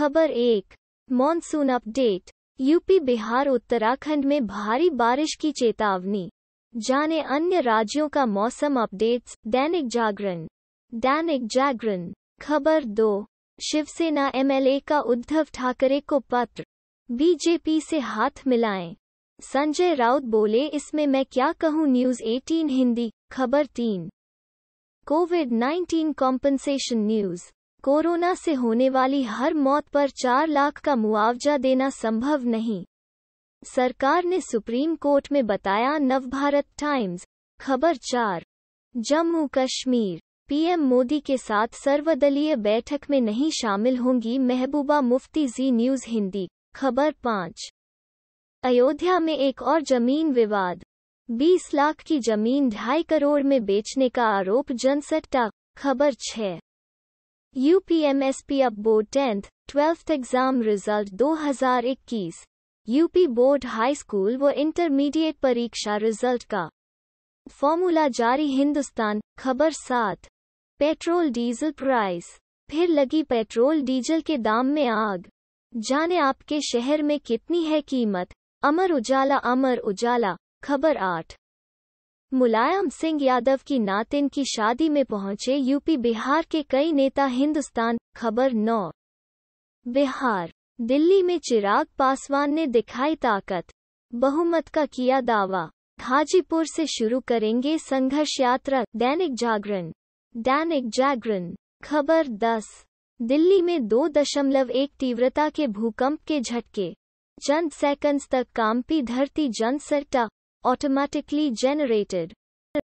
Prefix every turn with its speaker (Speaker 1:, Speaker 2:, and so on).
Speaker 1: खबर एक monsoon update UP Bihar Uttarakhand में भारी बारिश की चेतावनी जाने अन्य राज्यों का मौसम अपडेट्स दैनिक जागरण दैनिक जागरण खबर दो शिवसेना एमएलए का उद्धव ठाकरे को पत्र बीजेपी से हाथ मिलाएं संजय राउत बोले इसमें मैं क्या कहूं न्यूज 18 हिंदी खबर तीन कोविड 19 कॉम्पनसेशन न्यूज कोरोना से होने वाली हर मौत पर चार लाख का मुआवजा देना संभव नहीं सरकार ने सुप्रीम कोर्ट में बताया नवभारत टाइम्स खबर चार जम्मू कश्मीर पीएम मोदी के साथ सर्वदलीय बैठक में नहीं शामिल होंगी महबूबा मुफ्ती जी न्यूज हिंदी खबर पाँच अयोध्या में एक और जमीन विवाद 20 लाख की जमीन ढाई करोड़ में बेचने का आरोप जनसट्टा खबर छः यूपीएमएसपी अब board tenth twelfth exam result 2021 UP board high school व इंटरमीडिएट परीक्षा रिजल्ट का फॉर्मूला जारी हिंदुस्तान खबर सात पेट्रोल डीजल प्राइस फिर लगी पेट्रोल डीजल के दाम में आग जाने आपके शहर में कितनी है कीमत अमर उजाला अमर उजाला खबर आठ मुलायम सिंह यादव की नातिन की शादी में पहुंचे यूपी बिहार के कई नेता हिंदुस्तान खबर नौ बिहार दिल्ली में चिराग पासवान ने दिखाई ताकत बहुमत का किया दावा हाजीपुर से शुरू करेंगे संघर्ष यात्रा दैनिक जागरण दैनिक जागरण खबर 10 दिल्ली में दो दशमलव एक तीव्रता के भूकंप के झटके चंद सेकंड्स तक कांपी धरती सरटा automatically generated